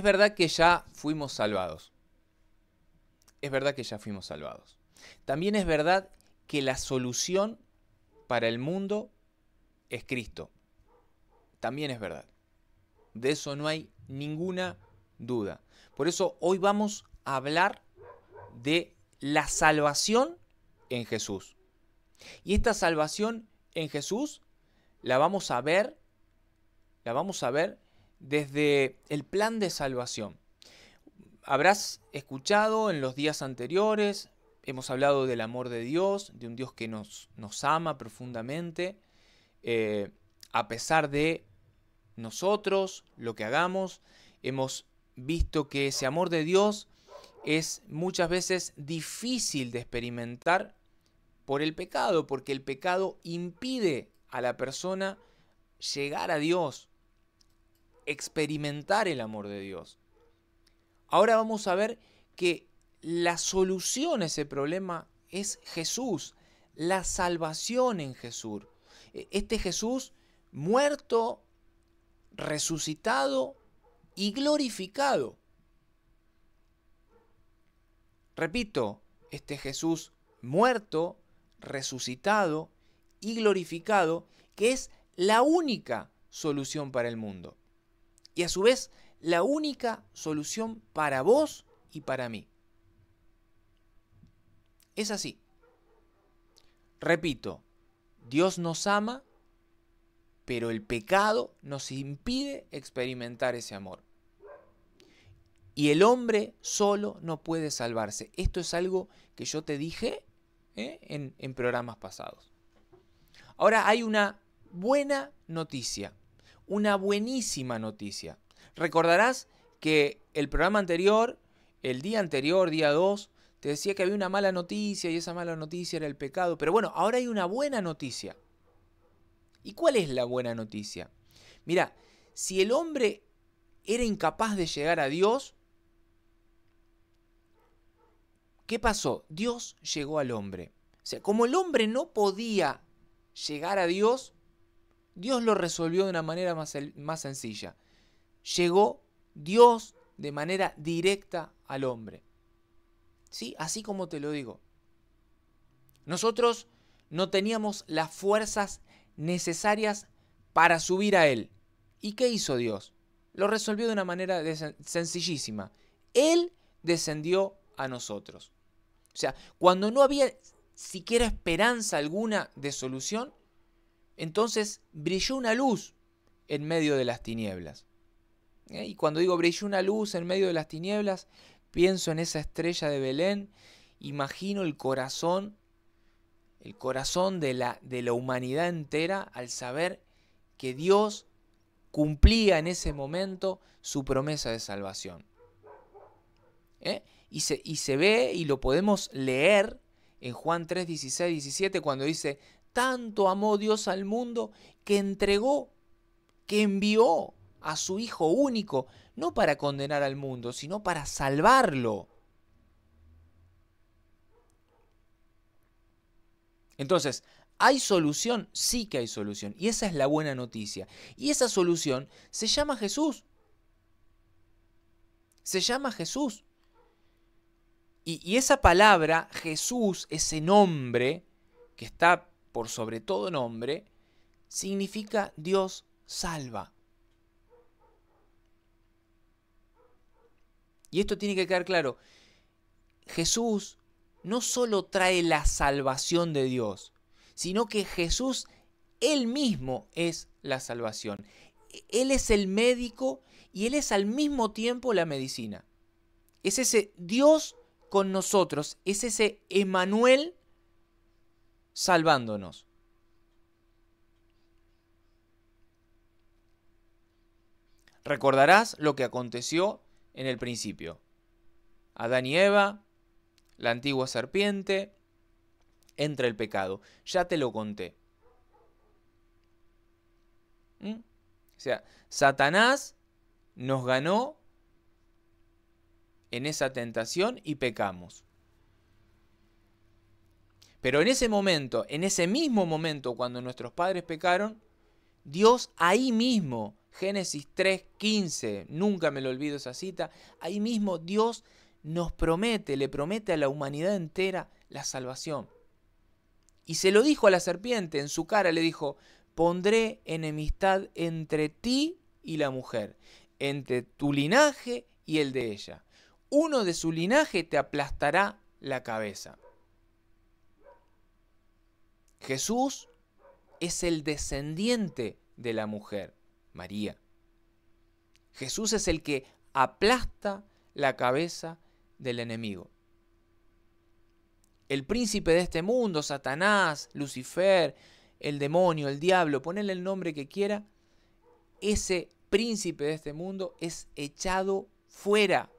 Es verdad que ya fuimos salvados. Es verdad que ya fuimos salvados. También es verdad que la solución para el mundo es Cristo. También es verdad. De eso no hay ninguna duda. Por eso hoy vamos a hablar de la salvación en Jesús. Y esta salvación en Jesús la vamos a ver, la vamos a ver desde el plan de salvación. Habrás escuchado en los días anteriores, hemos hablado del amor de Dios, de un Dios que nos, ama profundamente, eh, a pesar de nosotros, lo que hagamos, hemos visto que ese amor de Dios es muchas veces difícil de experimentar por el pecado, porque el pecado impide a la persona llegar a Dios, experimentar el amor de Dios. Ahora vamos a ver que la solución a ese problema es Jesús, la salvación en Jesús. E, este Jesús muerto, resucitado y glorificado. Repito, este Jesús muerto, resucitado y glorificado, que es la única solución para el mundo y a su vez la única solución para vos y para mí. Es así. Repito, Dios nos ama, pero el pecado nos impide experimentar ese amor. Y el hombre solo no puede salvarse. Esto es algo que yo te dije ¿eh? en programas pasados. Ahora hay una buena noticia una buenísima noticia. Recordarás que el programa anterior, el día anterior, día 2, te decía que había una mala noticia y esa mala noticia era el pecado. Pero bueno, ahora hay una buena noticia. ¿Y cuál es la buena noticia? Mira, si el hombre era incapaz de llegar a Dios, ¿qué pasó? Dios llegó al hombre. O sea, como el hombre no podía llegar a Dios, Dios lo resolvió de una manera más, más sencilla. Llegó Dios de manera directa al hombre. ¿Sí? Así como te lo digo. Nosotros no teníamos las fuerzas necesarias para subir a Él. ¿Y qué hizo Dios? Lo resolvió de una manera sencillísima. Él descendió a nosotros. O sea, cuando no había siquiera esperanza alguna de solución, entonces brilló una luz en medio de las tinieblas. ¿Eh? Y cuando digo brilló una luz en medio de las tinieblas, pienso en esa estrella de Belén, imagino el corazón, el corazón de la, de la humanidad entera al saber que Dios cumplía en ese momento su promesa de salvación. ¿Eh? Y, se, y se ve y lo podemos leer en Juan 3, 16, 17 cuando dice, tanto amó Dios al mundo que entregó, que envió a su Hijo único, no para condenar al mundo, sino para salvarlo. Entonces, ¿hay solución? Sí que hay solución. Y esa es la buena noticia. Y esa solución se llama Jesús. Se llama Jesús. Y, esa palabra, Jesús, ese nombre que está por sobre todo nombre, significa Dios salva. Y esto tiene que quedar claro. Jesús no solo trae la salvación de Dios, sino que Jesús él mismo es la salvación. Él es el médico y Él es al mismo tiempo la medicina. Es ese Dios con nosotros, es ese Emanuel salvándonos. Recordarás lo que aconteció en el principio. Adán y Eva, la antigua serpiente, entra el pecado. Ya te lo conté. ¿Mm? O sea, Satanás nos ganó en esa tentación y pecamos. Pero en ese momento, en ese mismo momento cuando nuestros padres pecaron, Dios ahí mismo, Génesis 3:15, nunca me lo olvido esa cita, ahí mismo Dios nos promete, le promete a la humanidad entera la salvación. Y se lo dijo a la serpiente en su cara, le dijo, pondré enemistad entre ti y la mujer, entre tu linaje y el de ella. Uno de su linaje te aplastará la cabeza. Jesús es el descendiente de la mujer, María. Jesús es el que aplasta la cabeza del enemigo. El príncipe de este mundo, Satanás, Lucifer, el demonio, el diablo, ponele el nombre que quiera, ese príncipe de este mundo es echado fuera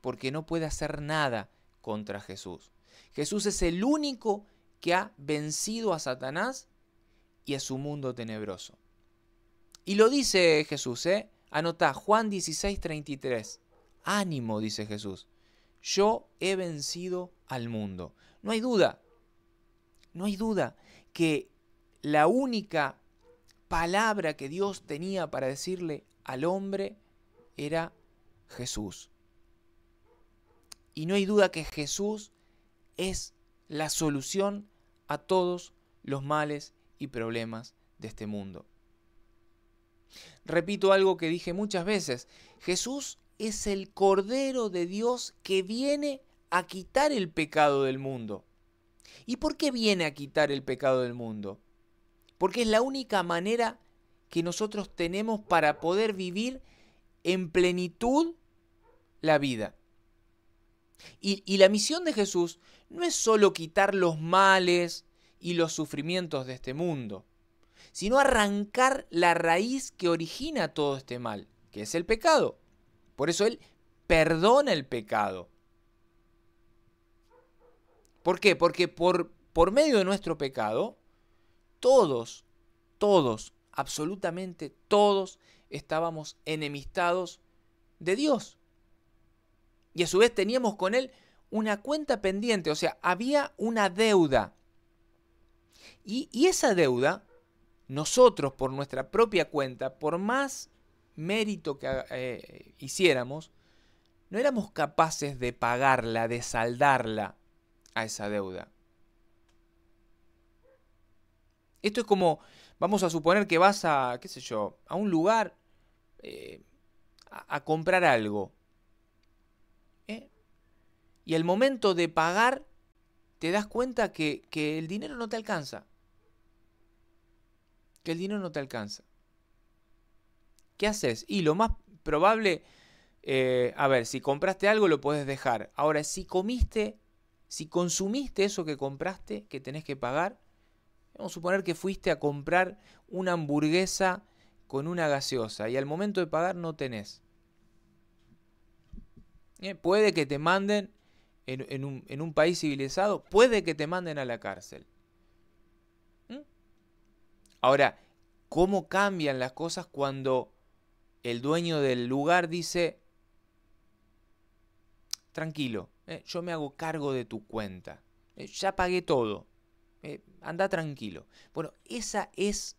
porque no puede hacer nada contra Jesús. Jesús es el único que ha vencido a Satanás y a su mundo tenebroso. Y lo dice Jesús, ¿eh? Anota Juan 16.33. Ánimo, dice Jesús. Yo he vencido al mundo. No hay duda, no hay duda que la única palabra que Dios tenía para decirle al hombre era Jesús. Y no hay duda que Jesús es la solución a todos los males y problemas de este mundo. Repito algo que dije muchas veces, Jesús es el Cordero de Dios que viene a quitar el pecado del mundo. ¿Y por qué viene a quitar el pecado del mundo? Porque es la única manera que nosotros tenemos para poder vivir en plenitud la vida. Y, la misión de Jesús no es solo quitar los males y los sufrimientos de este mundo, sino arrancar la raíz que origina todo este mal, que es el pecado. Por eso Él perdona el pecado. ¿Por qué? Porque por, por medio de nuestro pecado, todos, todos, absolutamente todos, estábamos enemistados de Dios. Y a su vez teníamos con Él una cuenta pendiente, o sea, había una deuda. Y, esa deuda, nosotros por nuestra propia cuenta, por más mérito que eh, hiciéramos, no éramos capaces de pagarla, de saldarla a esa deuda. Esto es como, vamos a suponer que vas a, qué sé yo, a un lugar eh, a comprar algo y al momento de pagar, te das cuenta que, el dinero no te alcanza. Que el dinero no te alcanza. ¿Qué haces? Y lo más probable, eh, a ver, si compraste algo lo puedes dejar. Ahora, si comiste, si consumiste eso que compraste, que tenés que pagar, vamos a suponer que fuiste a comprar una hamburguesa con una gaseosa y al momento de pagar no tenés. Eh, puede que te manden en, un, país civilizado, puede que te manden a la cárcel. ¿Mm? Ahora, ¿cómo cambian las cosas cuando el dueño del lugar dice, tranquilo, eh, yo me hago cargo de tu cuenta, eh, ya pagué todo, eh, anda tranquilo. Bueno, esa es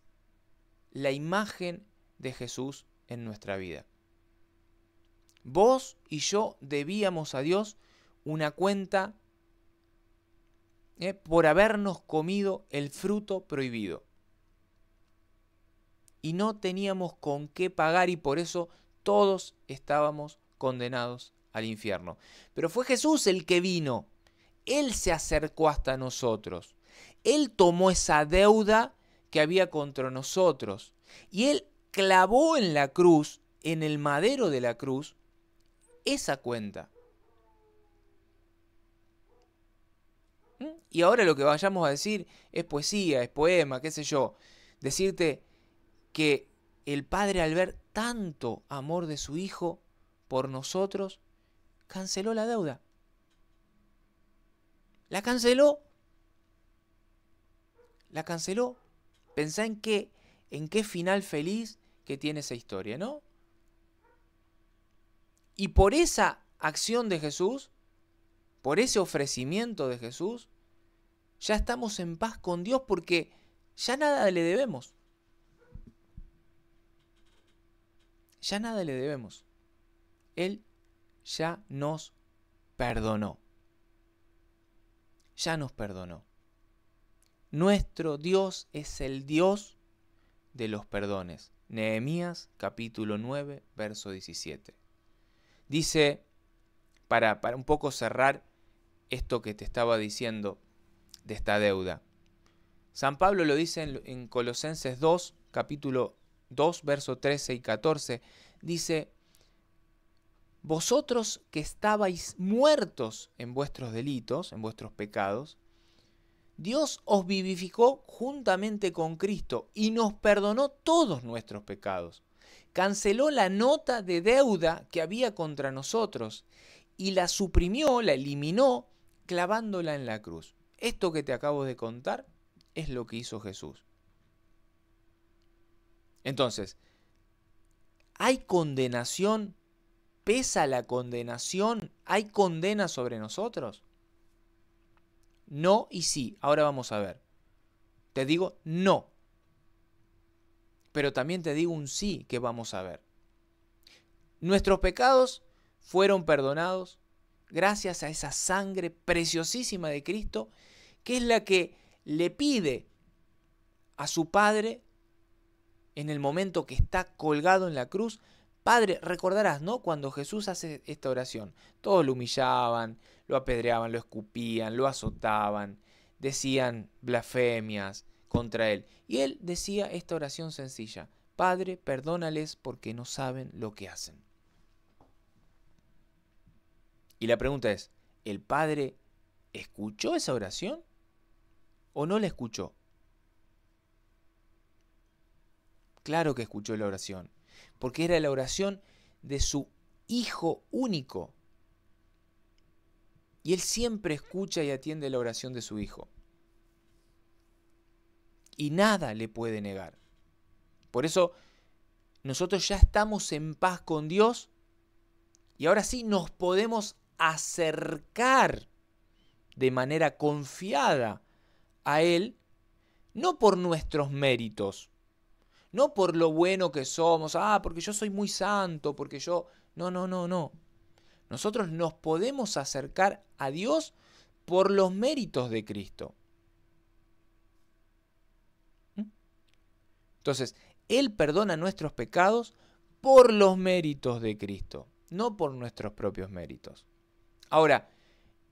la imagen de Jesús en nuestra vida. Vos y yo debíamos a Dios una cuenta eh, por habernos comido el fruto prohibido. Y no teníamos con qué pagar y por eso todos estábamos condenados al infierno. Pero fue Jesús el que vino. Él se acercó hasta nosotros. Él tomó esa deuda que había contra nosotros. Y Él clavó en la cruz, en el madero de la cruz, esa cuenta. Y ahora lo que vayamos a decir es poesía, es poema, qué sé yo. Decirte que el padre al ver tanto amor de su hijo por nosotros, canceló la deuda. La canceló. La canceló. Pensá en qué, en qué final feliz que tiene esa historia, ¿no? Y por esa acción de Jesús, por ese ofrecimiento de Jesús, ya estamos en paz con Dios porque ya nada le debemos. Ya nada le debemos. Él ya nos perdonó. Ya nos perdonó. Nuestro Dios es el Dios de los perdones. Nehemías capítulo 9, verso 17. Dice, para, un poco cerrar esto que te estaba diciendo de esta deuda. San Pablo lo dice en, Colosenses 2, capítulo 2, verso 13 y 14, dice, vosotros que estabais muertos en vuestros delitos, en vuestros pecados, Dios os vivificó juntamente con Cristo y nos perdonó todos nuestros pecados. Canceló la nota de deuda que había contra nosotros y la suprimió, la eliminó, clavándola en la cruz. Esto que te acabo de contar es lo que hizo Jesús. Entonces, ¿hay condenación? ¿Pesa la condenación? ¿Hay condena sobre nosotros? No y sí. Ahora vamos a ver. Te digo no. Pero también te digo un sí que vamos a ver. Nuestros pecados fueron perdonados gracias a esa sangre preciosísima de Cristo, que es la que le pide a su Padre en el momento que está colgado en la cruz. Padre, recordarás, ¿no? Cuando Jesús hace esta oración, todos lo humillaban, lo apedreaban, lo escupían, lo azotaban, decían blasfemias contra él. Y él decía esta oración sencilla, Padre, perdónales porque no saben lo que hacen. Y la pregunta es, ¿el padre escuchó esa oración o no la escuchó? Claro que escuchó la oración, porque era la oración de su hijo único. Y él siempre escucha y atiende la oración de su hijo. Y nada le puede negar. Por eso nosotros ya estamos en paz con Dios y ahora sí nos podemos acercar de manera confiada a Él, no por nuestros méritos, no por lo bueno que somos, ah, porque yo soy muy santo, porque yo... No, no, no, no. Nosotros nos podemos acercar a Dios por los méritos de Cristo. ¿Mm? Entonces, Él perdona nuestros pecados por los méritos de Cristo, no por nuestros propios méritos. Ahora,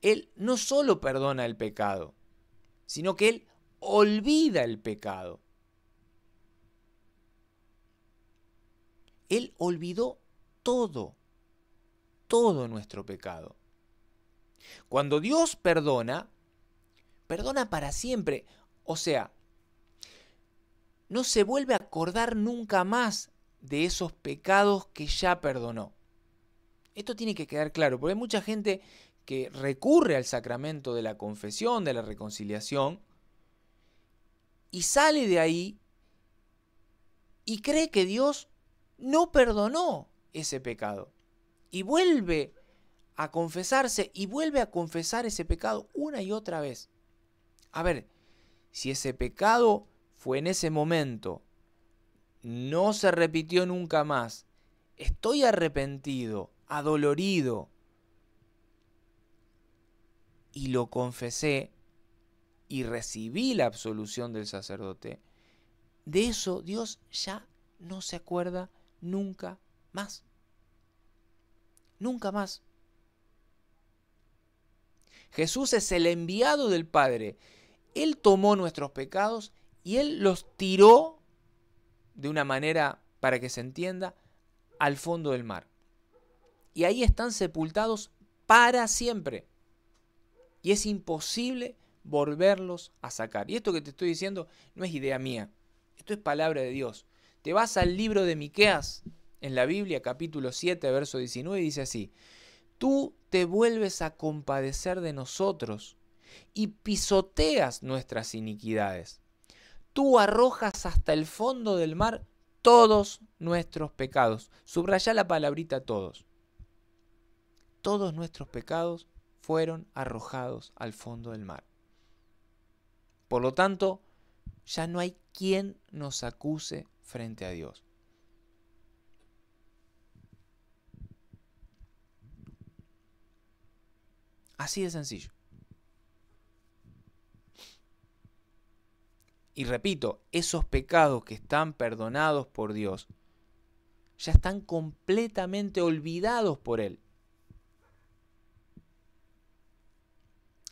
Él no solo perdona el pecado, sino que Él olvida el pecado. Él olvidó todo, todo nuestro pecado. Cuando Dios perdona, perdona para siempre. O sea, no se vuelve a acordar nunca más de esos pecados que ya perdonó. Esto tiene que quedar claro, porque hay mucha gente que recurre al sacramento de la confesión, de la reconciliación, y sale de ahí y cree que Dios no perdonó ese pecado. Y vuelve a confesarse y vuelve a confesar ese pecado una y otra vez. A ver, si ese pecado fue en ese momento, no se repitió nunca más, estoy arrepentido, adolorido. Y lo confesé y recibí la absolución del sacerdote. De eso Dios ya no se acuerda nunca más. Nunca más. Jesús es el enviado del Padre. Él tomó nuestros pecados y Él los tiró de una manera, para que se entienda, al fondo del mar y ahí están sepultados para siempre. Y es imposible volverlos a sacar. Y esto que te estoy diciendo no es idea mía, esto es palabra de Dios. Te vas al libro de Miqueas en la Biblia, capítulo 7, verso 19, y dice así: Tú te vuelves a compadecer de nosotros y pisoteas nuestras iniquidades. Tú arrojas hasta el fondo del mar todos nuestros pecados. Subraya la palabrita todos todos nuestros pecados fueron arrojados al fondo del mar. Por lo tanto, ya no hay quien nos acuse frente a Dios. Así de sencillo. Y repito, esos pecados que están perdonados por Dios ya están completamente olvidados por Él.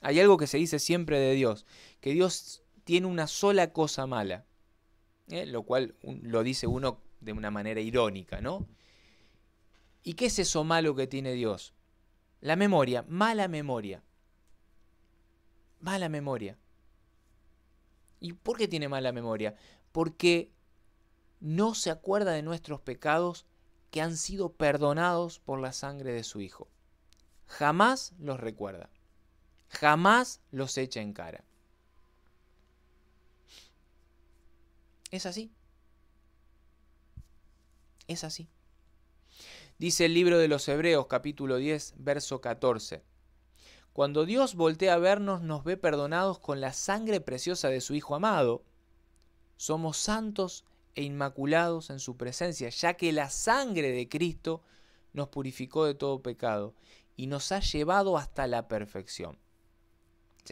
Hay algo que se dice siempre de Dios, que Dios tiene una sola cosa mala, ¿eh? lo cual lo dice uno de una manera irónica, ¿no? ¿Y qué es eso malo que tiene Dios? La memoria, mala memoria. Mala memoria. ¿Y por qué tiene mala memoria? Porque no se acuerda de nuestros pecados que han sido perdonados por la sangre de su Hijo. Jamás los recuerda jamás los echa en cara. Es así. Es así. Dice el libro de los Hebreos capítulo 10, verso 14. Cuando Dios voltea a vernos, nos ve perdonados con la sangre preciosa de su Hijo amado. Somos santos e inmaculados en su presencia, ya que la sangre de Cristo nos purificó de todo pecado y nos ha llevado hasta la perfección.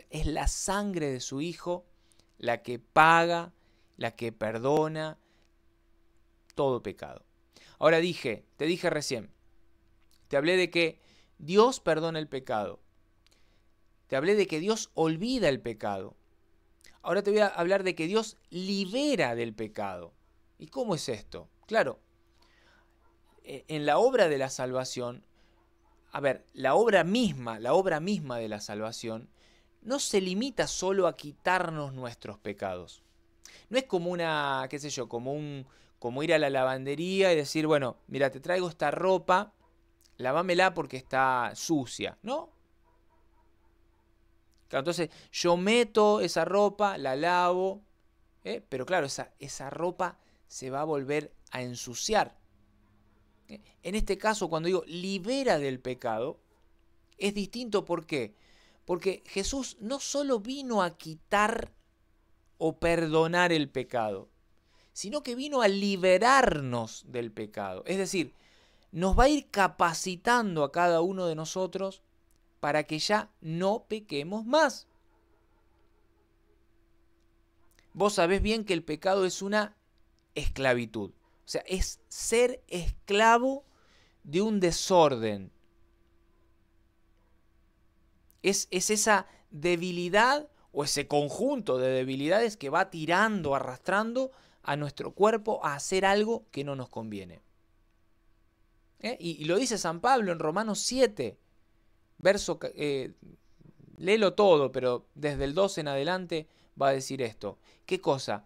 Es la sangre de su Hijo la que paga, la que perdona todo pecado. Ahora dije, te dije recién, te hablé de que Dios perdona el pecado. Te hablé de que Dios olvida el pecado. Ahora te voy a hablar de que Dios libera del pecado. ¿Y cómo es esto? Claro, e, en la obra de la salvación, a ver, la obra misma, la obra misma de la salvación no se limita solo a quitarnos nuestros pecados. No es como una, qué sé yo, como un como ir a la lavandería y decir, bueno, mira, te traigo esta ropa, lávamela porque está sucia, ¿no? entonces yo meto esa ropa, la lavo, ¿eh? pero claro, esa, esa ropa se va a volver a ensuciar. ¿Eh? En este caso, cuando digo libera del pecado, es distinto porque porque Jesús no solo vino a quitar o perdonar el pecado, sino que vino a liberarnos del pecado. Es decir, nos va a ir capacitando a cada uno de nosotros para que ya no pequemos más. Vos sabés bien que el pecado es una esclavitud. O sea, es ser esclavo de un desorden, es, esa debilidad o ese conjunto de debilidades que va tirando, arrastrando a nuestro cuerpo a hacer algo que no nos conviene. ¿Eh? Y, lo dice San Pablo en Romanos 7, verso, eh, léelo todo, pero desde el 12 en adelante va a decir esto. ¿Qué cosa?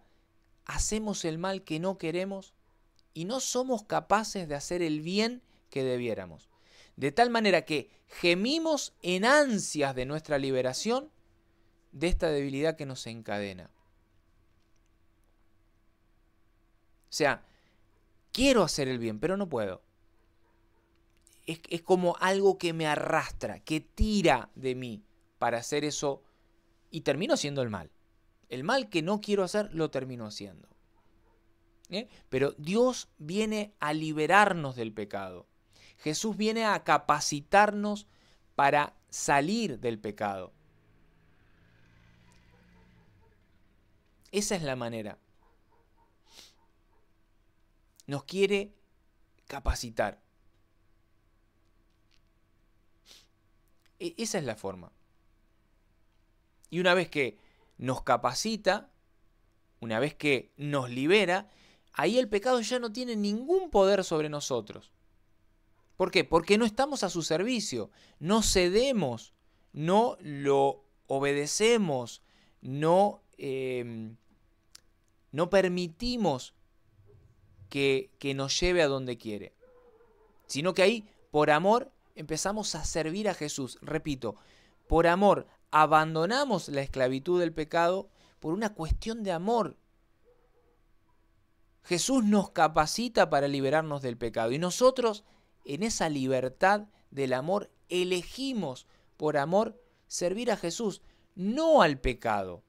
Hacemos el mal que no queremos y no somos capaces de hacer el bien que debiéramos de tal manera que gemimos en ansias de nuestra liberación de esta debilidad que nos encadena. O sea, quiero hacer el bien, pero no puedo. Es, como algo que me arrastra, que tira de mí para hacer eso y termino haciendo el mal. El mal que no quiero hacer, lo termino haciendo. ¿Eh? Pero Dios viene a liberarnos del pecado. Jesús viene a capacitarnos para salir del pecado. Esa es la manera. Nos quiere capacitar. E, esa es la forma. Y una vez que nos capacita, una vez que nos libera, ahí el pecado ya no tiene ningún poder sobre nosotros. ¿Por qué? Porque no estamos a su servicio, no cedemos, no lo obedecemos, no, em, no permitimos que, que nos lleve a donde quiere, sino que ahí, por amor, empezamos a servir a Jesús. Repito, por amor, abandonamos la esclavitud del pecado por una cuestión de amor. Jesús nos capacita para liberarnos del pecado y nosotros en esa libertad del amor, elegimos por amor servir a Jesús, no al pecado,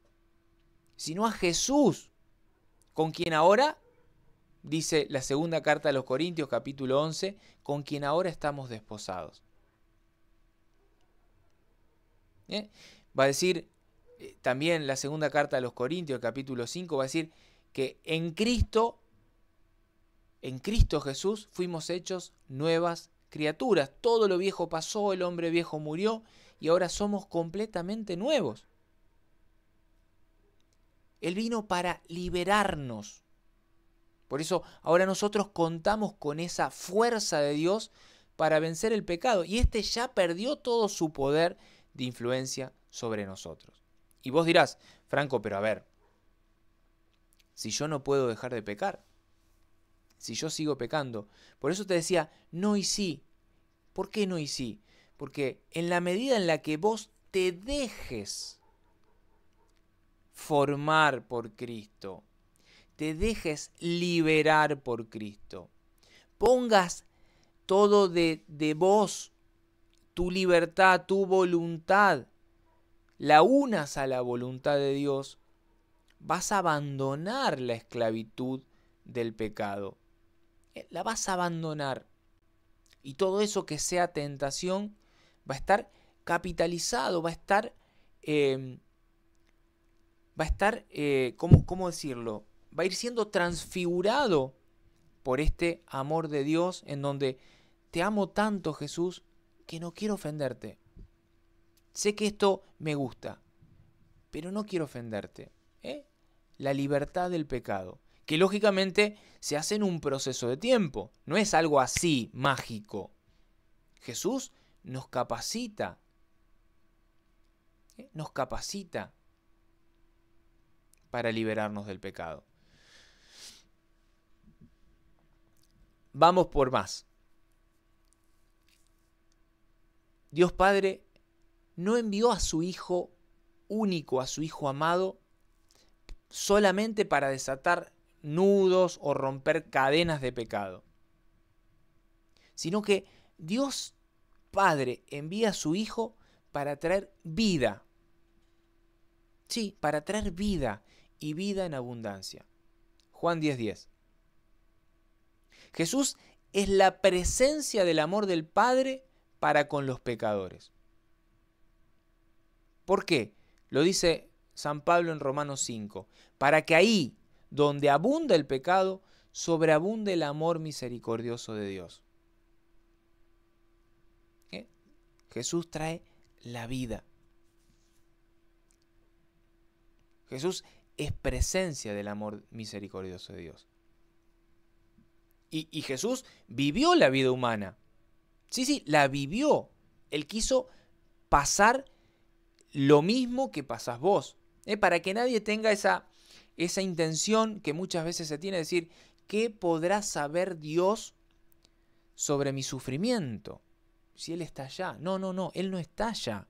sino a Jesús, con quien ahora, dice la segunda carta a los Corintios capítulo 11, con quien ahora estamos desposados. ¿Eh? Va a decir eh, también la segunda carta a los Corintios capítulo 5, va a decir que en Cristo en Cristo Jesús fuimos hechos nuevas criaturas. Todo lo viejo pasó, el hombre viejo murió y ahora somos completamente nuevos. Él vino para liberarnos. Por eso ahora nosotros contamos con esa fuerza de Dios para vencer el pecado y este ya perdió todo su poder de influencia sobre nosotros. Y vos dirás, Franco, pero a ver, si yo no puedo dejar de pecar, si yo sigo pecando. Por eso te decía, no y sí. ¿Por qué no y sí? Porque en la medida en la que vos te dejes formar por Cristo, te dejes liberar por Cristo, pongas todo de, de vos, tu libertad, tu voluntad, la unas a la voluntad de Dios, vas a abandonar la esclavitud del pecado. Eh, la vas a abandonar. Y todo eso que sea tentación va a estar capitalizado, va a estar... Em, va a estar, eh, ¿cómo, decirlo? Va a ir siendo transfigurado por este amor de Dios en donde te amo tanto Jesús que no quiero ofenderte. Sé que esto me gusta, pero no quiero ofenderte. ¿eh? La libertad del pecado que lógicamente se hace en un proceso de tiempo, no es algo así mágico. Jesús nos capacita, ¿Eh? nos capacita para liberarnos del pecado. Vamos por más. Dios Padre no envió a su Hijo único, a su Hijo amado, solamente para desatar nudos o romper cadenas de pecado, sino que Dios Padre envía a su Hijo para traer vida. Sí, para traer vida y vida en abundancia. Juan 10:10. 10. Jesús es la presencia del amor del Padre para con los pecadores. ¿Por qué? Lo dice San Pablo en Romanos 5, para que ahí, donde abunda el pecado, sobreabunda el amor misericordioso de Dios. ¿Eh? Jesús trae la vida. Jesús es presencia del amor misericordioso de Dios. Y, Jesús vivió la vida humana. Sí, sí, la vivió. Él quiso pasar lo mismo que pasas vos. ¿Eh? Para que nadie tenga esa esa intención que muchas veces se tiene, de decir, ¿qué podrá saber Dios sobre mi sufrimiento? Si Él está allá. No, no, no, Él no está allá.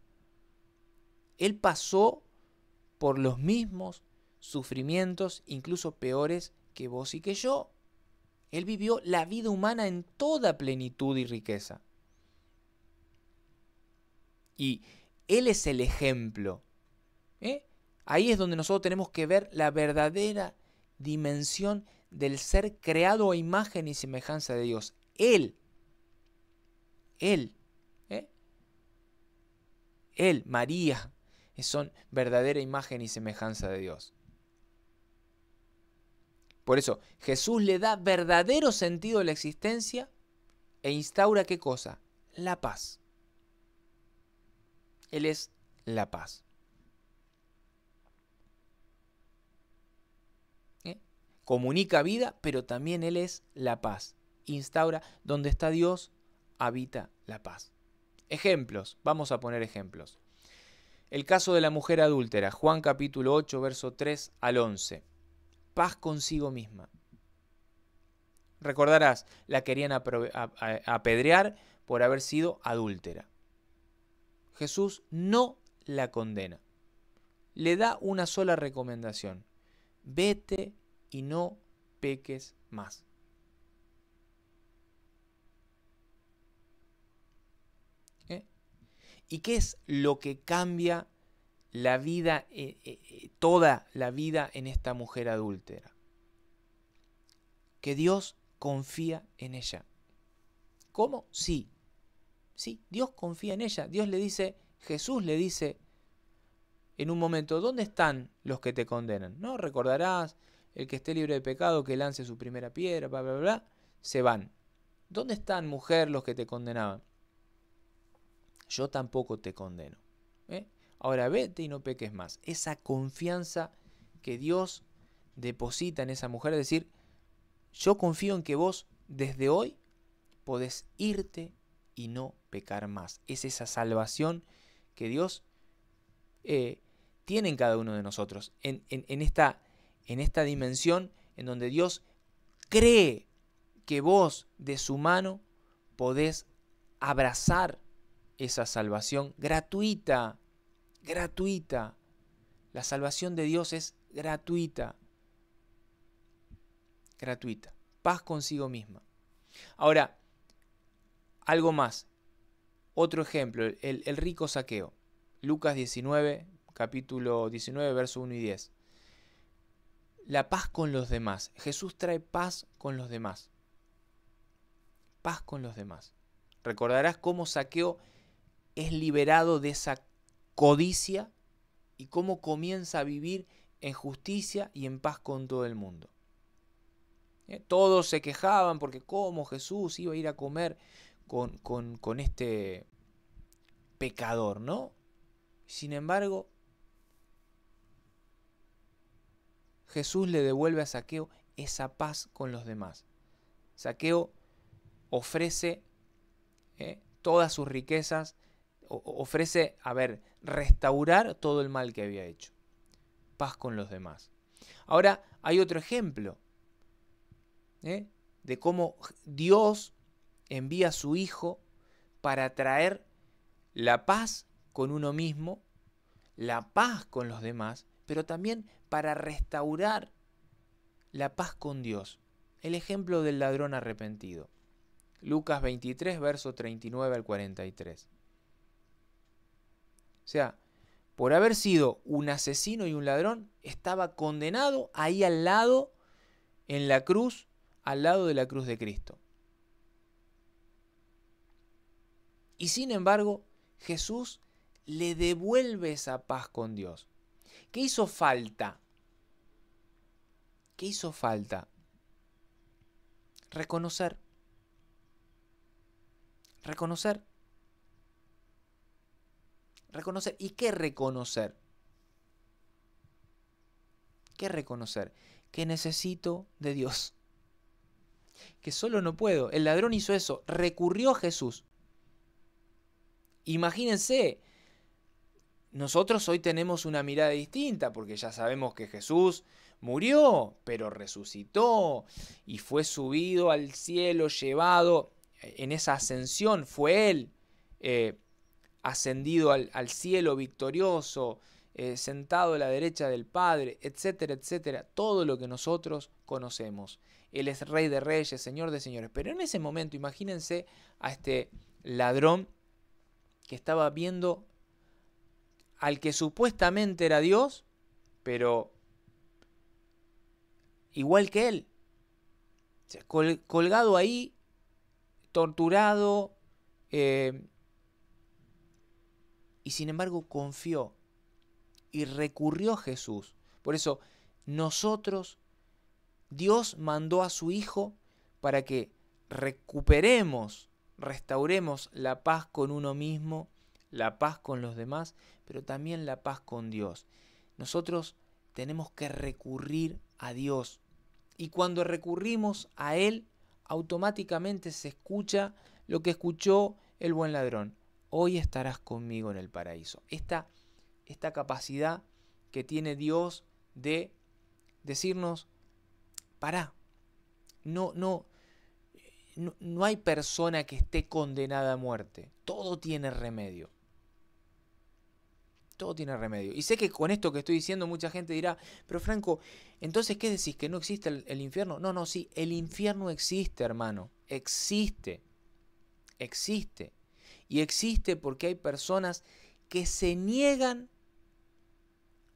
Él pasó por los mismos sufrimientos, incluso peores que vos y que yo. Él vivió la vida humana en toda plenitud y riqueza. Y Él es el ejemplo. ¿eh? Ahí es donde nosotros tenemos que ver la verdadera dimensión del ser creado a imagen y semejanza de Dios. Él. Él. ¿eh? Él, María, son verdadera imagen y semejanza de Dios. Por eso, Jesús le da verdadero sentido a la existencia e instaura qué cosa? La paz. Él es la paz. comunica vida, pero también Él es la paz. Instaura, donde está Dios, habita la paz. Ejemplos, vamos a poner ejemplos. El caso de la mujer adúltera, Juan capítulo 8, verso 3 al 11. Paz consigo misma. Recordarás, la querían apedrear por haber sido adúltera. Jesús no la condena. Le da una sola recomendación. Vete y no peques más. ¿Eh? ¿Y qué es lo que cambia la vida, eh, eh, toda la vida en esta mujer adúltera? Que Dios confía en ella. ¿Cómo? Sí. Sí, Dios confía en ella. Dios le dice, Jesús le dice en un momento, ¿dónde están los que te condenan? No, recordarás el que esté libre de pecado, que lance su primera piedra, bla, bla, bla, se van. ¿Dónde están, mujer, los que te condenaban? Yo tampoco te condeno. ¿eh? Ahora vete y no peques más. Esa confianza que Dios deposita en esa mujer, es decir, yo confío en que vos desde hoy podés irte y no pecar más. Es esa salvación que Dios eh, tiene en cada uno de nosotros, en esta en esta dimensión en donde Dios cree que vos de su mano podés abrazar esa salvación gratuita, gratuita. La salvación de Dios es gratuita, gratuita. Paz consigo misma. Ahora, algo más. Otro ejemplo, el, rico saqueo. Lucas 19, capítulo 19, verso 1 y 10 la paz con los demás. Jesús trae paz con los demás. Paz con los demás. Recordarás cómo Saqueo es liberado de esa codicia y cómo comienza a vivir en justicia y en paz con todo el mundo. ¿Eh? Todos se quejaban porque cómo Jesús iba a ir a comer con este pecador, ¿no? Sin embargo, Jesús le devuelve a Saqueo esa paz con los demás. Saqueo ofrece ¿eh? todas sus riquezas, ofrece, a ver, restaurar todo el mal que había hecho. Paz con los demás. Ahora hay otro ejemplo ¿eh? de cómo Dios envía a su Hijo para traer la paz con uno mismo, la paz con los demás pero también para restaurar la paz con Dios. El ejemplo del ladrón arrepentido. Lucas 23, verso 39 al 43. O sea, por haber sido un asesino y un ladrón, estaba condenado ahí al lado, en la cruz, al lado de la cruz de Cristo. Y sin embargo, Jesús le devuelve esa paz con Dios. ¿Qué hizo falta? ¿Qué hizo falta? Reconocer. Reconocer. Reconocer. ¿Y qué reconocer? ¿Qué reconocer? Que necesito de Dios. Que solo no puedo. El ladrón hizo eso. Recurrió a Jesús. Imagínense nosotros hoy tenemos una mirada distinta porque ya sabemos que Jesús murió, pero resucitó y fue subido al cielo, llevado eh, en esa ascensión, fue Él eh, ascendido al, cielo victorioso, eh, sentado a la derecha del Padre, etcétera, etcétera, todo lo que nosotros conocemos. Él es rey de reyes, señor de señores. Pero en ese momento imagínense a este ladrón que estaba viendo al que supuestamente era Dios, pero igual que él. colgado ahí, torturado, eh, y sin embargo confió y recurrió a Jesús. Por eso nosotros, Dios mandó a su Hijo para que recuperemos, restauremos la paz con uno mismo la paz con los demás, pero también la paz con Dios. Nosotros tenemos que recurrir a Dios. Y cuando recurrimos a Él, automáticamente se escucha lo que escuchó el buen ladrón. Hoy estarás conmigo en el paraíso. Esta, esta capacidad que tiene Dios de decirnos, pará, no, no, no hay persona que esté condenada a muerte. Todo tiene remedio todo tiene remedio. Y sé que con esto que estoy diciendo mucha gente dirá, pero Franco, entonces ¿qué decís? ¿Que no existe el, infierno? No, no, sí, el infierno existe, hermano. Existe. Existe. Y existe porque hay personas que se niegan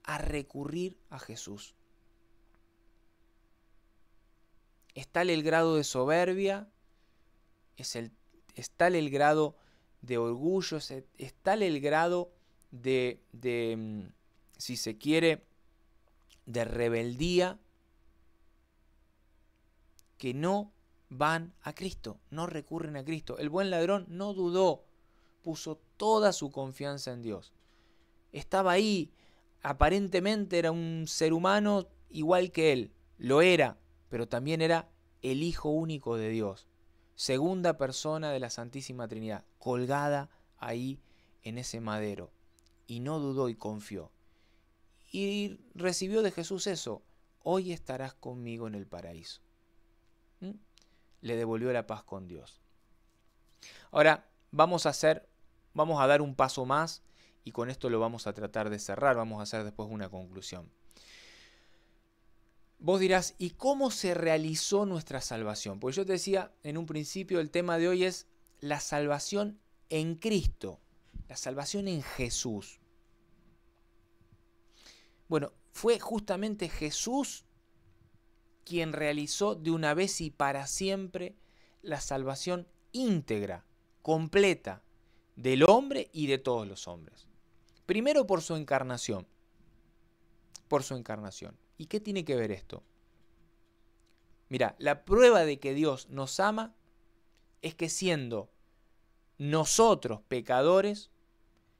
a recurrir a Jesús. está el grado de soberbia, es, el, el grado de orgullo, está el grado de, mm, si se quiere, de rebeldía que no van a Cristo, no recurren a Cristo. El buen ladrón no dudó, puso toda su confianza en Dios. Estaba ahí, aparentemente era un ser humano igual que él, lo era, pero también era el Hijo único de Dios, segunda persona de la Santísima Trinidad, colgada ahí en ese madero y no dudó y confió. Y recibió de Jesús eso, hoy estarás conmigo en el paraíso. ¿Mm? Le devolvió la paz con Dios. Ahora vamos a hacer, vamos a dar un paso más y con esto lo vamos a tratar de cerrar, vamos a hacer después una conclusión. Vos dirás, ¿y cómo se realizó nuestra salvación? Porque yo te decía en un principio, el tema de hoy es la salvación en Cristo la salvación en Jesús. Bueno, fue justamente Jesús quien realizó de una vez y para siempre la salvación íntegra, completa, del hombre y de todos los hombres. Primero por su encarnación. Por su encarnación. ¿Y qué tiene que ver esto? Mira, la prueba de que Dios nos ama es que siendo nosotros pecadores,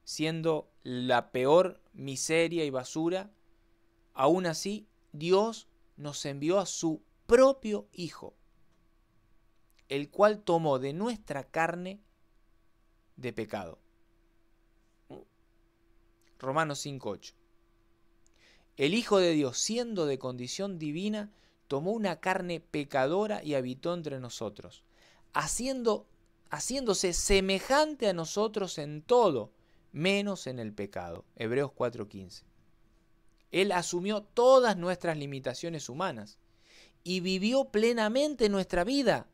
siendo la peor miseria y basura, aún así Dios nos envió a su propio Hijo, el cual tomó de nuestra carne de pecado. Romanos 5.8. El Hijo de Dios, siendo de condición divina, tomó una carne pecadora y habitó entre nosotros, haciéndose semejante a nosotros en todo menos en el pecado. Hebreos 4:15. Él asumió todas nuestras limitaciones humanas y vivió plenamente nuestra vida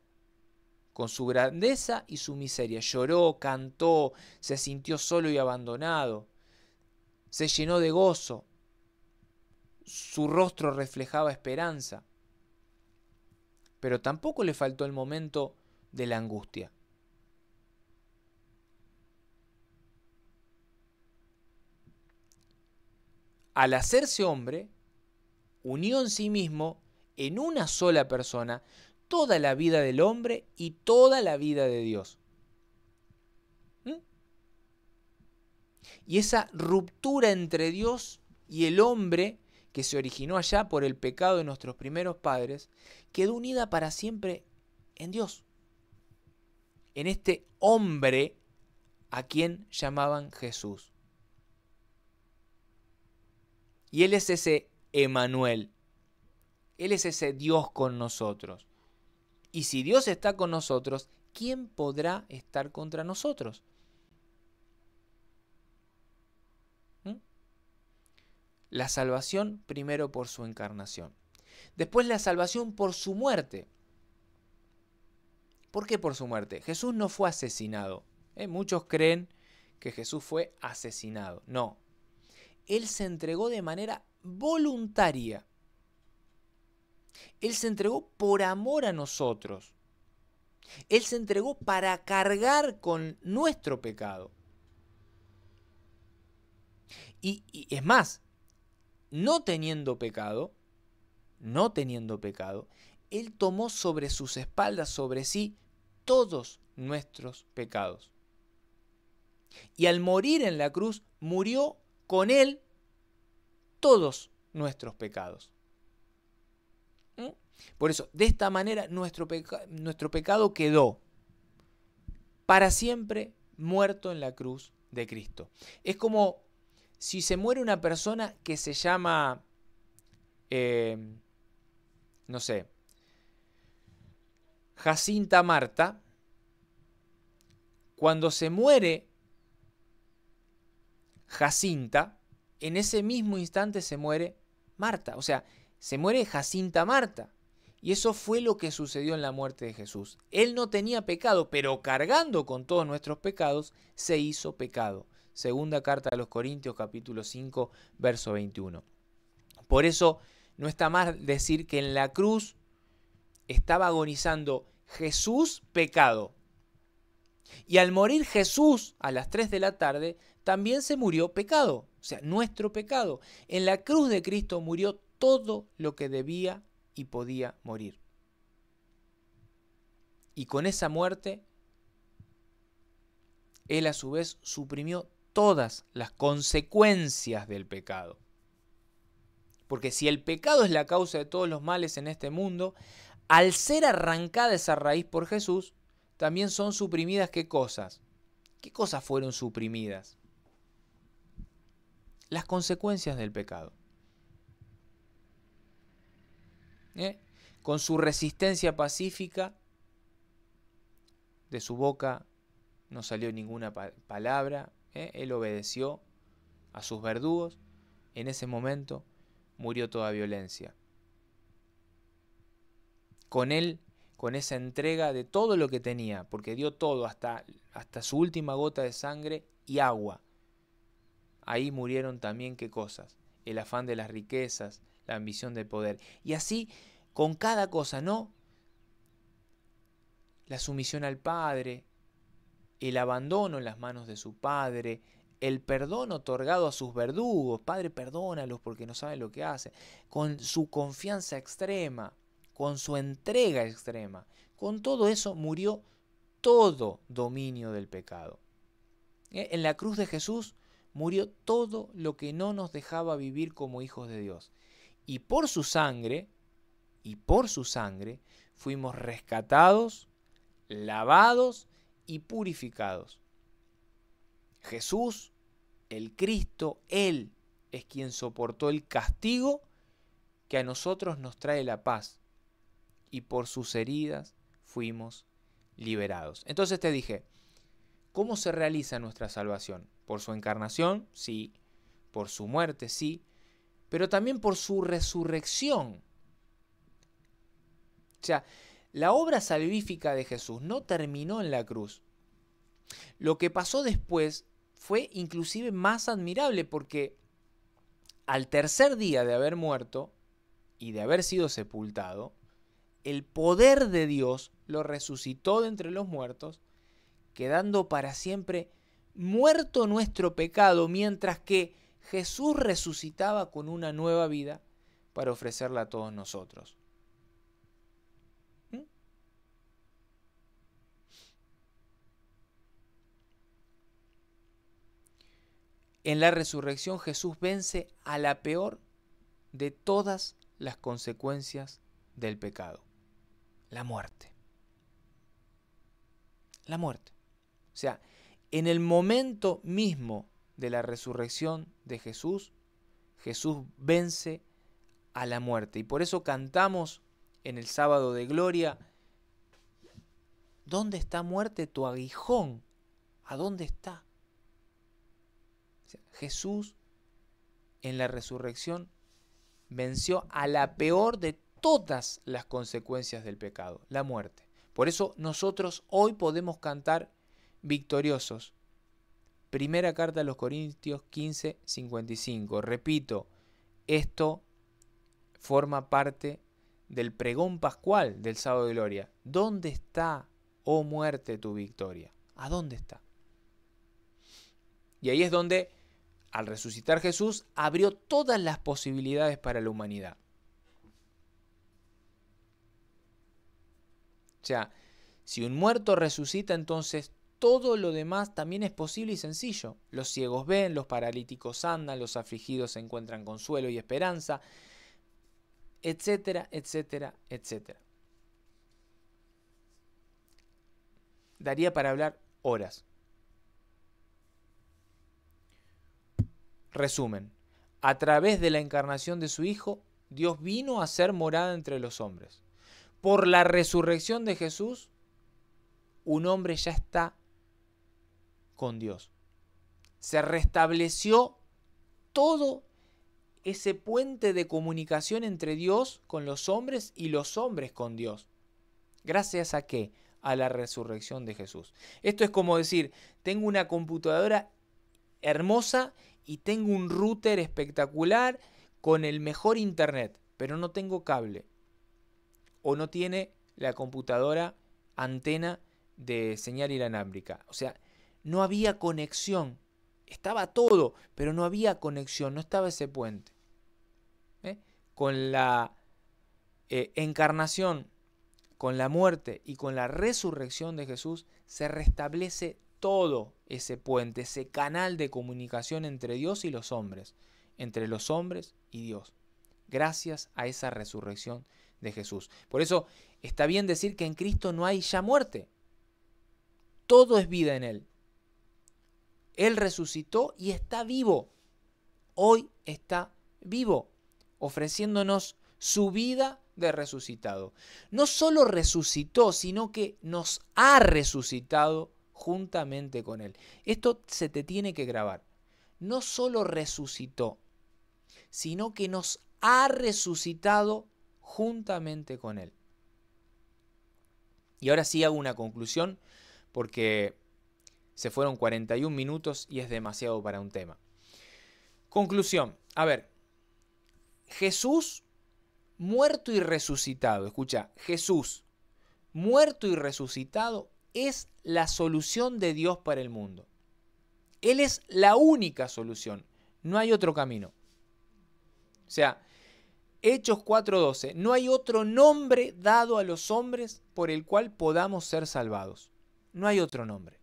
con su grandeza y su miseria. Lloró, cantó, se sintió solo y abandonado, se llenó de gozo, su rostro reflejaba esperanza, pero tampoco le faltó el momento de la angustia. al hacerse hombre, unió en sí mismo, en una sola persona, toda la vida del hombre y toda la vida de Dios. ¿Mm? Y esa ruptura entre Dios y el hombre, que se originó allá por el pecado de nuestros primeros padres, quedó unida para siempre en Dios, en este hombre a quien llamaban Jesús. Y Él es ese Emanuel. Él es ese Dios con nosotros. Y si Dios está con nosotros, ¿quién podrá estar contra nosotros? ¿Mm? La salvación primero por su encarnación. Después la salvación por su muerte. ¿Por qué por su muerte? Jesús no fue asesinado. ¿Eh? Muchos creen que Jesús fue asesinado. No, él se entregó de manera voluntaria. Él se entregó por amor a nosotros. Él se entregó para cargar con nuestro pecado. Y, es más, no teniendo pecado, no teniendo pecado, Él tomó sobre sus espaldas, sobre sí, todos nuestros pecados. Y al morir en la cruz, murió con Él todos nuestros pecados. ¿Eh? Por eso, de esta manera nuestro, nuestro pecado quedó para siempre muerto en la cruz de Cristo. Es como si se muere una persona que se llama, eh, no sé, Jacinta Marta, cuando se muere Jacinta, en ese mismo instante se muere Marta. O sea, se muere Jacinta Marta. Y eso fue lo que sucedió en la muerte de Jesús. Él no tenía pecado, pero cargando con todos nuestros pecados, se hizo pecado. Segunda carta de los Corintios capítulo 5, verso 21. Por eso no está más decir que en la cruz estaba agonizando Jesús pecado. Y al morir Jesús a las 3 de la tarde, también se murió pecado, o sea, nuestro pecado. En la cruz de Cristo murió todo lo que debía y podía morir. Y con esa muerte, Él a su vez suprimió todas las consecuencias del pecado. Porque si el pecado es la causa de todos los males en este mundo, al ser arrancada esa raíz por Jesús, también son suprimidas qué cosas. ¿Qué cosas fueron suprimidas? las consecuencias del pecado. ¿Eh? Con su resistencia pacífica, de su boca no salió ninguna palabra, ¿eh? él obedeció a sus verdugos, en ese momento murió toda violencia. Con él, con esa entrega de todo lo que tenía, porque dio todo hasta, hasta su última gota de sangre y agua, Ahí murieron también qué cosas, el afán de las riquezas, la ambición de poder. Y así con cada cosa, ¿no? La sumisión al Padre, el abandono en las manos de su Padre, el perdón otorgado a sus verdugos, Padre, perdónalos porque no saben lo que hacen, con su confianza extrema, con su entrega extrema, con todo eso murió todo dominio del pecado. ¿Eh? En la cruz de Jesús murió todo lo que no nos dejaba vivir como hijos de Dios. Y por su sangre, y por su sangre, fuimos rescatados, lavados y purificados. Jesús, el Cristo, Él es quien soportó el castigo que a nosotros nos trae la paz. Y por sus heridas fuimos liberados. Entonces te dije, ¿cómo se realiza nuestra salvación? Por su encarnación, sí. Por su muerte, sí. Pero también por su resurrección. O sea, la obra salvífica de Jesús no terminó en la cruz. Lo que pasó después fue inclusive más admirable porque al tercer día de haber muerto y de haber sido sepultado, el poder de Dios lo resucitó de entre los muertos, quedando para siempre muerto nuestro pecado, mientras que Jesús resucitaba con una nueva vida para ofrecerla a todos nosotros. ¿Mm? En la resurrección Jesús vence a la peor de todas las consecuencias del pecado, la muerte. La muerte. O sea, en el momento mismo de la resurrección de Jesús, Jesús vence a la muerte. Y por eso cantamos en el sábado de gloria, ¿dónde está muerte tu aguijón? ¿A dónde está? Jesús en la resurrección venció a la peor de todas las consecuencias del pecado, la muerte. Por eso nosotros hoy podemos cantar victoriosos. Primera carta a los Corintios 15, 55. Repito, esto forma parte del pregón pascual del sábado de gloria. ¿Dónde está, oh muerte, tu victoria? ¿A dónde está? Y ahí es donde, al resucitar Jesús, abrió todas las posibilidades para la humanidad. O sea, si un muerto resucita, entonces todo lo demás también es posible y sencillo. Los ciegos ven, los paralíticos andan, los afligidos encuentran consuelo y esperanza, etcétera, etcétera, etcétera. Daría para hablar horas. Resumen, a través de la encarnación de su Hijo, Dios vino a ser morada entre los hombres. Por la resurrección de Jesús, un hombre ya está con Dios. Se restableció todo ese puente de comunicación entre Dios con los hombres y los hombres con Dios. Gracias a qué? A la resurrección de Jesús. Esto es como decir, tengo una computadora hermosa y tengo un router espectacular con el mejor internet, pero no tengo cable. O no tiene la computadora antena de señal inalámbrica. O sea, no había conexión. Estaba todo, pero no había conexión, no estaba ese puente. ¿Eh? Con la eh, encarnación, con la muerte y con la resurrección de Jesús, se restablece todo ese puente, ese canal de comunicación entre Dios y los hombres, entre los hombres y Dios, gracias a esa resurrección de Jesús. Por eso está bien decir que en Cristo no hay ya muerte. Todo es vida en Él. Él resucitó y está vivo. Hoy está vivo, ofreciéndonos su vida de resucitado. No solo resucitó, sino que nos ha resucitado juntamente con Él. Esto se te tiene que grabar. No solo resucitó, sino que nos ha resucitado juntamente con Él. Y ahora sí hago una conclusión, porque se fueron 41 minutos y es demasiado para un tema. Conclusión. A ver, Jesús muerto y resucitado. Escucha, Jesús muerto y resucitado es la solución de Dios para el mundo. Él es la única solución. No hay otro camino. O sea, Hechos 4:12, no hay otro nombre dado a los hombres por el cual podamos ser salvados. No hay otro nombre.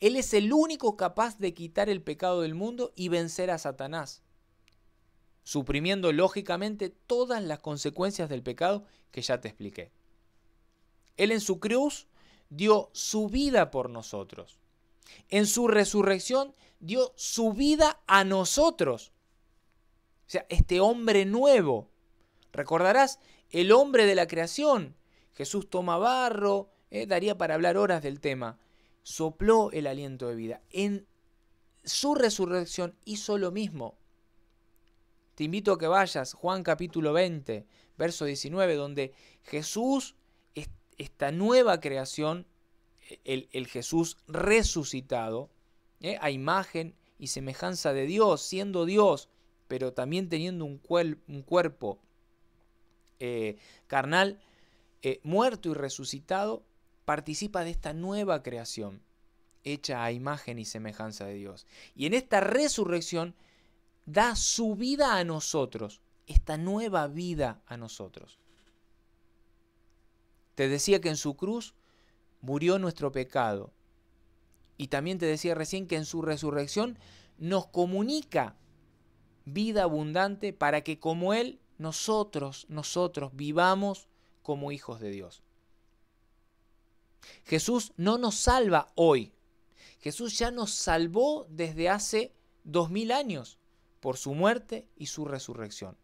Él es el único capaz de quitar el pecado del mundo y vencer a Satanás, suprimiendo lógicamente todas las consecuencias del pecado que ya te expliqué. Él en su cruz dio su vida por nosotros. En su resurrección dio su vida a nosotros. O sea, este hombre nuevo. Recordarás, el hombre de la creación. Jesús toma barro, eh, daría para hablar horas del tema sopló el aliento de vida. En su resurrección hizo lo mismo. Te invito a que vayas, Juan capítulo 20, verso 19, donde Jesús, esta nueva creación, el, Jesús resucitado, ¿eh? a imagen y semejanza de Dios, siendo Dios, pero también teniendo un, un cuerpo eh, carnal, eh, muerto y resucitado, participa de esta nueva creación hecha a imagen y semejanza de Dios. Y en esta resurrección da su vida a nosotros, esta nueva vida a nosotros. Te decía que en su cruz murió nuestro pecado. Y también te decía recién que en su resurrección nos comunica vida abundante para que como Él, nosotros, nosotros vivamos como hijos de Dios. Jesús no nos salva hoy. Jesús ya nos salvó desde hace dos mil años por su muerte y su resurrección.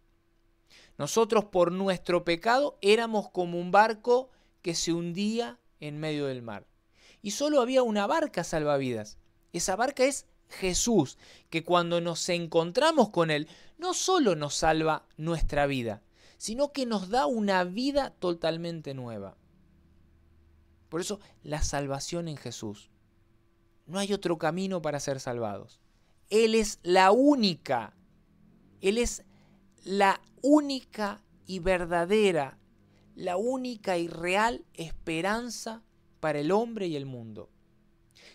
Nosotros por nuestro pecado éramos como un barco que se hundía en medio del mar. Y solo había una barca salvavidas. Esa barca es Jesús, que cuando nos encontramos con Él, no solo nos salva nuestra vida, sino que nos da una vida totalmente nueva. Por eso la salvación en Jesús. No hay otro camino para ser salvados. Él es la única. Él es la única y verdadera, la única y real esperanza para el hombre y el mundo.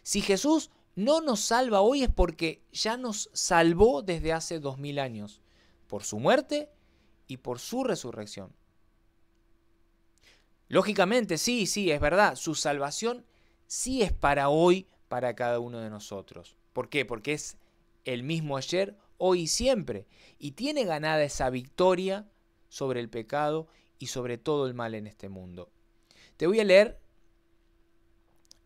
Si Jesús no nos salva hoy es porque ya nos salvó desde hace dos mil años, por su muerte y por su resurrección. Lógicamente, sí, sí, es verdad, su salvación sí es para hoy, para cada uno de nosotros. ¿Por qué? Porque es el mismo ayer, hoy y siempre. Y tiene ganada esa victoria sobre el pecado y sobre todo el mal en este mundo. Te voy a leer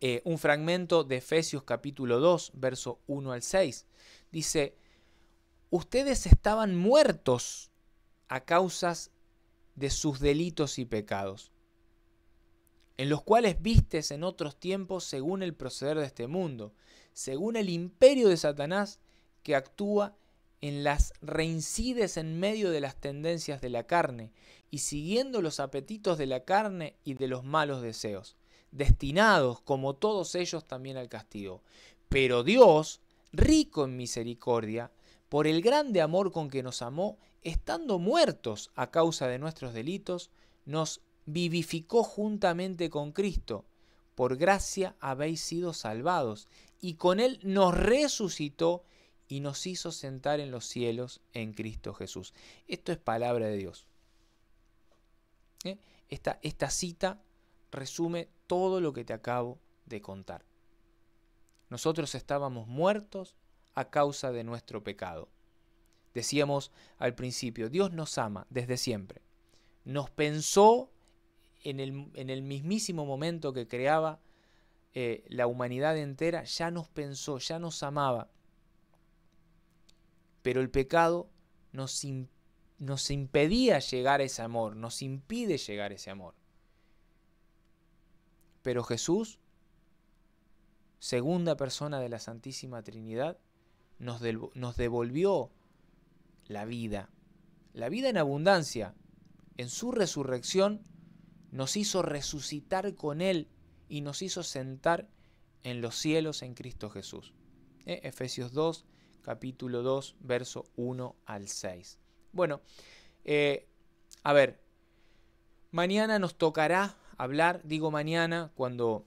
eh, un fragmento de Efesios capítulo 2, verso 1 al 6. Dice, ustedes estaban muertos a causas de sus delitos y pecados en los cuales vistes en otros tiempos según el proceder de este mundo, según el imperio de Satanás que actúa en las reincides en medio de las tendencias de la carne, y siguiendo los apetitos de la carne y de los malos deseos, destinados, como todos ellos, también al castigo. Pero Dios, rico en misericordia, por el grande amor con que nos amó, estando muertos a causa de nuestros delitos, nos vivificó juntamente con Cristo. Por gracia habéis sido salvados. Y con Él nos resucitó y nos hizo sentar en los cielos en Cristo Jesús. Esto es palabra de Dios. ¿Eh? Esta, esta cita resume todo lo que te acabo de contar. Nosotros estábamos muertos a causa de nuestro pecado. Decíamos al principio, Dios nos ama desde siempre. Nos pensó en el, mismísimo momento que creaba eh, la humanidad entera, ya nos pensó, ya nos amaba. Pero el pecado nos, nos impedía llegar a ese amor, nos impide llegar a ese amor. Pero Jesús, segunda persona de la Santísima Trinidad, nos, nos devolvió la vida, la vida en abundancia. En su resurrección nos hizo resucitar con Él y nos hizo sentar en los cielos en Cristo Jesús. ¿Eh? Efesios 2, capítulo 2, verso 1 al 6. Bueno, eh, a ver, mañana nos tocará hablar, digo mañana, cuando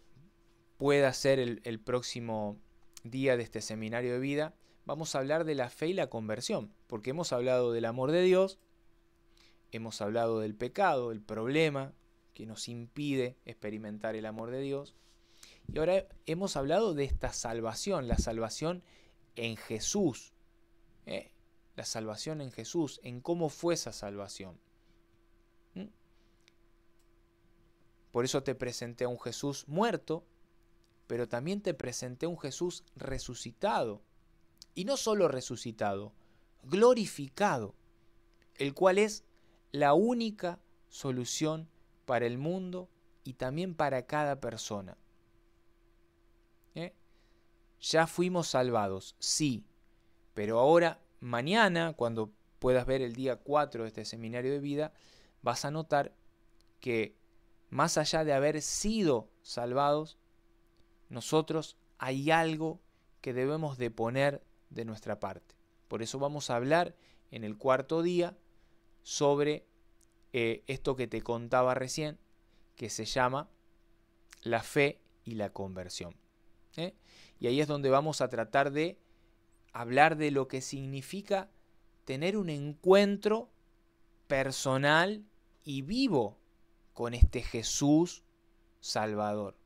pueda ser el, el próximo día de este seminario de vida, vamos a hablar de la fe y la conversión, porque hemos hablado del amor de Dios, hemos hablado del pecado, el problema, que nos impide experimentar el amor de Dios. Y ahora hemos hablado de esta salvación, la salvación en Jesús. ¿eh? La salvación en Jesús, en cómo fue esa salvación. ¿Mm? Por eso te presenté a un Jesús muerto, pero también te presenté a un Jesús resucitado. Y no solo resucitado, glorificado, el cual es la única solución para el mundo y también para cada persona. ¿Eh? Ya fuimos salvados, sí, pero ahora, mañana, cuando puedas ver el día 4 de este seminario de vida, vas a notar que más allá de haber sido salvados, nosotros hay algo que debemos de poner de nuestra parte. Por eso vamos a hablar en el cuarto día sobre eh, esto que te contaba recién, que se llama la fe y la conversión. ¿eh? Y ahí es donde vamos a tratar de hablar de lo que significa tener un encuentro personal y vivo con este Jesús Salvador.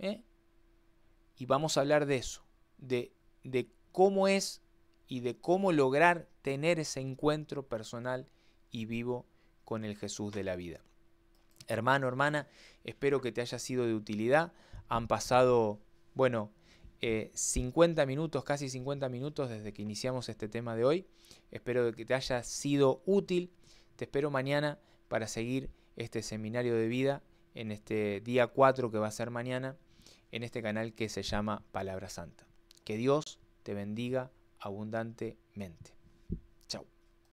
¿eh? Y vamos a hablar de eso, de, de cómo es y de cómo lograr tener ese encuentro personal y vivo con el Jesús de la vida. Hermano, hermana, espero que te haya sido de utilidad. Han pasado, bueno, 50 eh, minutos, casi 50 minutos desde que iniciamos este tema de hoy. Espero que te haya sido útil. Te espero mañana para seguir este seminario de vida en este día 4 que va a ser mañana en este canal que se llama Palabra Santa. Que Dios te bendiga abundantemente.